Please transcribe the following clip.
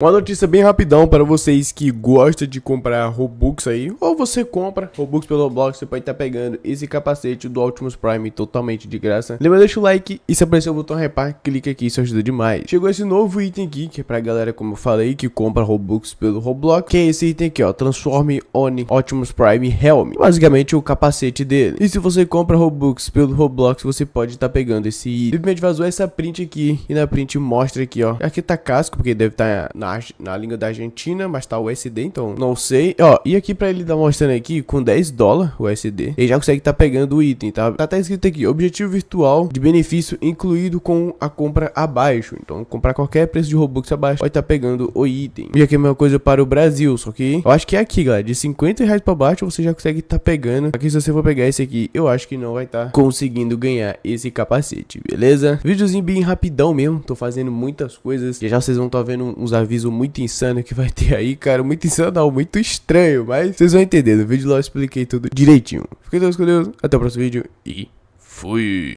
Uma notícia bem rapidão para vocês que gostam de comprar Robux aí, ou você compra Robux pelo Roblox, você pode estar tá pegando esse capacete do Optimus Prime totalmente de graça. Lembra, deixa o like e se aparecer o botão repar, clica aqui, isso ajuda demais. Chegou esse novo item aqui, que é pra galera, como eu falei, que compra Robux pelo Roblox, que é esse item aqui, ó, Transform Oni Optimus Prime Helm, basicamente o capacete dele. E se você compra Robux pelo Roblox, você pode estar tá pegando esse item. Simplesmente vazou essa print aqui, e na print mostra aqui, ó, aqui tá casco, porque deve estar tá na na, na língua da Argentina, mas tá USD, então não sei. Ó, e aqui pra ele tá mostrando aqui, com 10 dólares USD, ele já consegue tá pegando o item, tá? Tá até escrito aqui, objetivo virtual de benefício incluído com a compra abaixo. Então, comprar qualquer preço de Robux abaixo, vai tá pegando o item. E aqui é a mesma coisa para o Brasil, só que eu acho que é aqui, galera, de 50 reais pra baixo você já consegue tá pegando. Aqui se você for pegar esse aqui, eu acho que não vai tá conseguindo ganhar esse capacete, beleza? Vídeozinho bem rapidão mesmo, tô fazendo muitas coisas. E já vocês vão tá vendo uns avisos muito insano que vai ter aí, cara. Muito insano não, muito estranho, mas vocês vão entender. No vídeo lá eu expliquei tudo direitinho. Fiquem todos com Deus, até o próximo vídeo e fui!